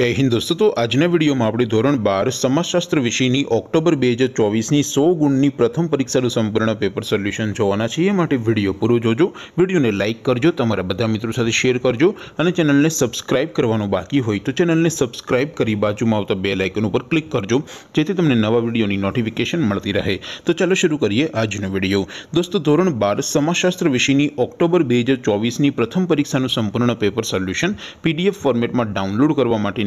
હે હિન્દુસ્તો તો આજ ને વિડિયો માં આપડી ધોરણ 12 સમાજશાસ્ત્ર વિષય ની ઓક્ટોબર 2024 ની 100 ગુણ ની પ્રથમ પરીક્ષા નું સંપૂર્ણ પેપર સોલ્યુશન જોવાના છે એ માટે વિડિયો પૂરો જોજો વિડિયો ને લાઈક કરજો તમારા બધા મિત્રો સાથે શેર કરજો અને ચેનલ ને સબ્સ્ક્રાઇબ કરવાનો બાકી હોય તો ચેનલ ને સબ્સ્ક્રાઇબ કરી બાજુમાં આવતા બેલ આઇકન ઉપર ક્લિક કરજો જેથી તમને નવા વિડિયો ની નોટિફિકેશન મળતી રહે તો ચાલો શરૂ કરીએ આજ નું વિડિયો દોસ્તો ધોરણ 12 સમાજશાસ્ત્ર વિષય ની ઓક્ટોબર 2024 ની પ્રથમ પરીક્ષા નું સંપૂર્ણ પેપર સોલ્યુશન પીડીએફ ફોર્મેટ માં ડાઉનલોડ કરવા માટે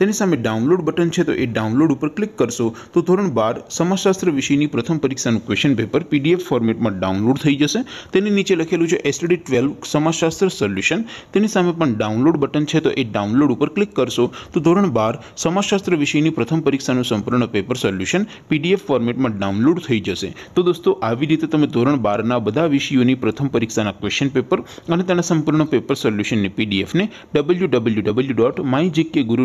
તેની સામે ડાઉનલોડ બટન છે તો એ ડાઉનલોડ ઉપર ક્લિક કરશો તો ધોરણ 12 સમાજશાસ્ત્ર વિષયની પ્રથમ પરીક્ષાનું ક્વેશ્ચન પેપર PDF ફોર્મેટમાં ડાઉનલોડ થઈ જશે તેની નીચે લખેલું છે STD 12 સમાજશાસ્ત્ર સોલ્યુશન તેની સામે પણ ડાઉનલોડ બટન છે તો એ ડાઉનલોડ ઉપર ક્લિક કરશો તો ધોરણ 12 સમાજશાસ્ત્ર વિષયની પ્રથમ પરીક્ષાનું સંપૂર્ણ પેપર સોલ્યુશન PDF ફોર્મેટમાં ડાઉનલોડ થઈ જશે તો દોસ્તો આવી જ રીતે તમે ધોરણ 12 ના બધા વિષયોની પ્રથમ પરીક્ષાના ક્વેશ્ચન પેપર અને તેના સંપૂર્ણ પેપર સોલ્યુશન ને PDF ને www.mygkguru